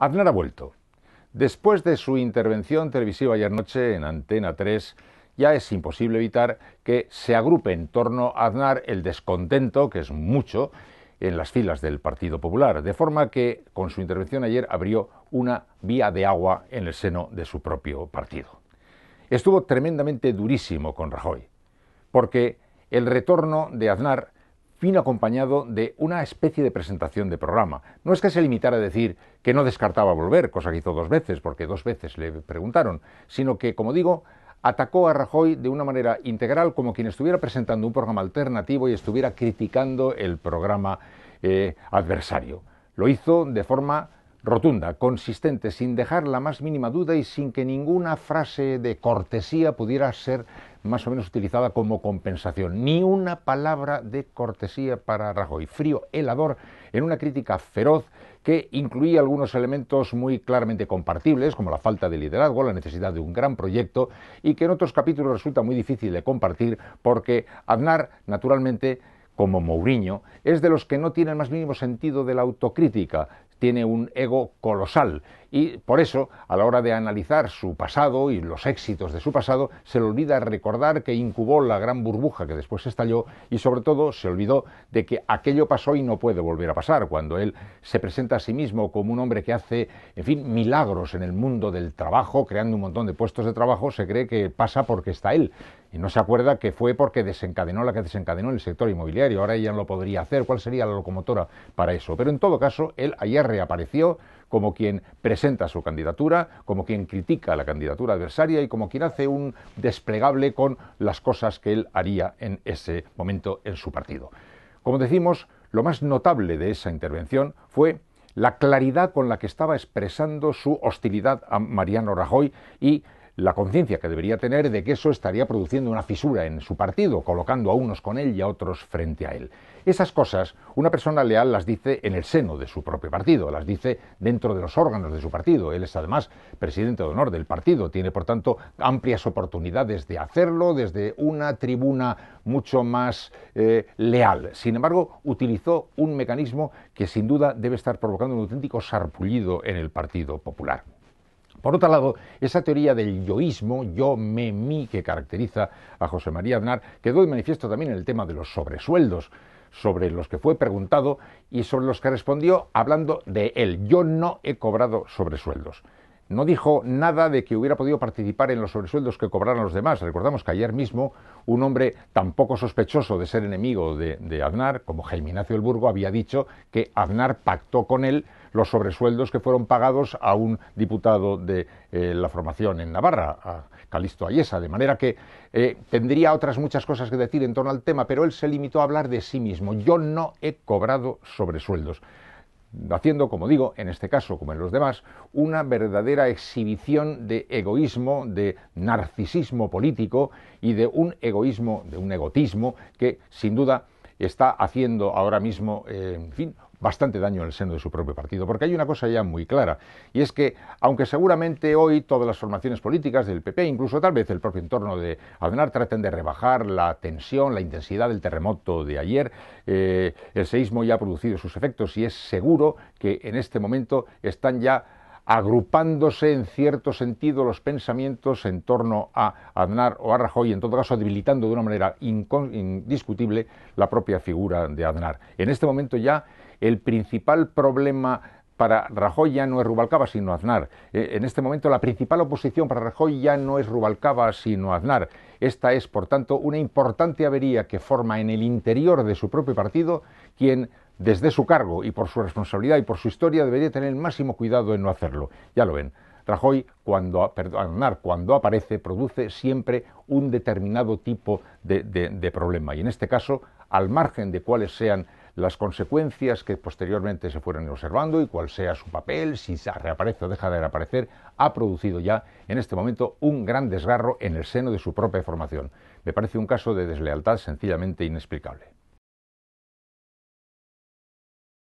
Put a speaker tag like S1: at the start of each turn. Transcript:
S1: Aznar ha vuelto. Después de su intervención televisiva ayer noche en Antena 3, ya es imposible evitar que se agrupe en torno a Aznar el descontento, que es mucho, en las filas del Partido Popular, de forma que con su intervención ayer abrió una vía de agua en el seno de su propio partido. Estuvo tremendamente durísimo con Rajoy, porque el retorno de Aznar vino acompañado de una especie de presentación de programa. No es que se limitara a decir que no descartaba volver, cosa que hizo dos veces, porque dos veces le preguntaron, sino que, como digo, atacó a Rajoy de una manera integral, como quien estuviera presentando un programa alternativo y estuviera criticando el programa eh, adversario. Lo hizo de forma rotunda, consistente, sin dejar la más mínima duda y sin que ninguna frase de cortesía pudiera ser más o menos utilizada como compensación. Ni una palabra de cortesía para Rajoy. Frío, helador, en una crítica feroz que incluía algunos elementos muy claramente compartibles, como la falta de liderazgo, la necesidad de un gran proyecto, y que en otros capítulos resulta muy difícil de compartir porque Aznar, naturalmente, como Mourinho, es de los que no tiene el más mínimo sentido de la autocrítica, tiene un ego colosal y por eso, a la hora de analizar su pasado y los éxitos de su pasado, se le olvida recordar que incubó la gran burbuja que después estalló y sobre todo se olvidó de que aquello pasó y no puede volver a pasar, cuando él se presenta a sí mismo como un hombre que hace, en fin, milagros en el mundo del trabajo, creando un montón de puestos de trabajo, se cree que pasa porque está él. Y no se acuerda que fue porque desencadenó la que desencadenó el sector inmobiliario. Ahora ella no lo podría hacer. ¿Cuál sería la locomotora para eso? Pero en todo caso, él ayer reapareció como quien presenta su candidatura, como quien critica la candidatura adversaria y como quien hace un desplegable con las cosas que él haría en ese momento en su partido. Como decimos, lo más notable de esa intervención fue la claridad con la que estaba expresando su hostilidad a Mariano Rajoy y la conciencia que debería tener de que eso estaría produciendo una fisura en su partido, colocando a unos con él y a otros frente a él. Esas cosas una persona leal las dice en el seno de su propio partido, las dice dentro de los órganos de su partido. Él es además presidente de honor del partido, tiene por tanto amplias oportunidades de hacerlo desde una tribuna mucho más eh, leal. Sin embargo, utilizó un mecanismo que sin duda debe estar provocando un auténtico sarpullido en el Partido Popular. Por otro lado, esa teoría del yoísmo, yo, me, mí, que caracteriza a José María Aznar, quedó de manifiesto también en el tema de los sobresueldos, sobre los que fue preguntado y sobre los que respondió hablando de él. Yo no he cobrado sobresueldos. No dijo nada de que hubiera podido participar en los sobresueldos que cobraron los demás. Recordamos que ayer mismo un hombre tan poco sospechoso de ser enemigo de, Aznar, como Jaime Ignacio del Burgo, había dicho que Aznar pactó con él los sobresueldos que fueron pagados a un diputado de eh, la formación en Navarra, a Calixto Ayesa. De manera que eh, tendría otras muchas cosas que decir en torno al tema, pero él se limitó a hablar de sí mismo. Yo no he cobrado sobresueldos haciendo, como digo, en este caso como en los demás, una verdadera exhibición de egoísmo, de narcisismo político y de un egoísmo, de un egotismo que sin duda está haciendo ahora mismo, eh, en fin, bastante daño en el seno de su propio partido, porque hay una cosa ya muy clara, y es que, aunque seguramente hoy todas las formaciones políticas del PP, incluso tal vez el propio entorno de ...Adenar... traten de rebajar la tensión, la intensidad del terremoto de ayer, eh, el seísmo ya ha producido sus efectos y es seguro que en este momento están ya agrupándose en cierto sentido los pensamientos en torno a Aznar o a Rajoy, en todo caso debilitando de una manera indiscutible la propia figura de Aznar. En este momento ya el principal problema para Rajoy ya no es Rubalcaba sino Aznar. Eh, en este momento la principal oposición para Rajoy ya no es Rubalcaba sino Aznar. Esta es, por tanto, una importante avería que forma en el interior de su propio partido quien desde su cargo y por su responsabilidad y por su historia debería tener el máximo cuidado en no hacerlo. Ya lo ven. Rajoy, cuando, Aznar, cuando aparece, produce siempre un determinado tipo de, de problema. Y en este caso, al margen de cuáles sean las consecuencias que posteriormente se fueron observando y cuál sea su papel, si reaparece o deja de reaparecer, ha producido ya en este momento un gran desgarro en el seno de su propia formación. Me parece un caso de deslealtad sencillamente inexplicable.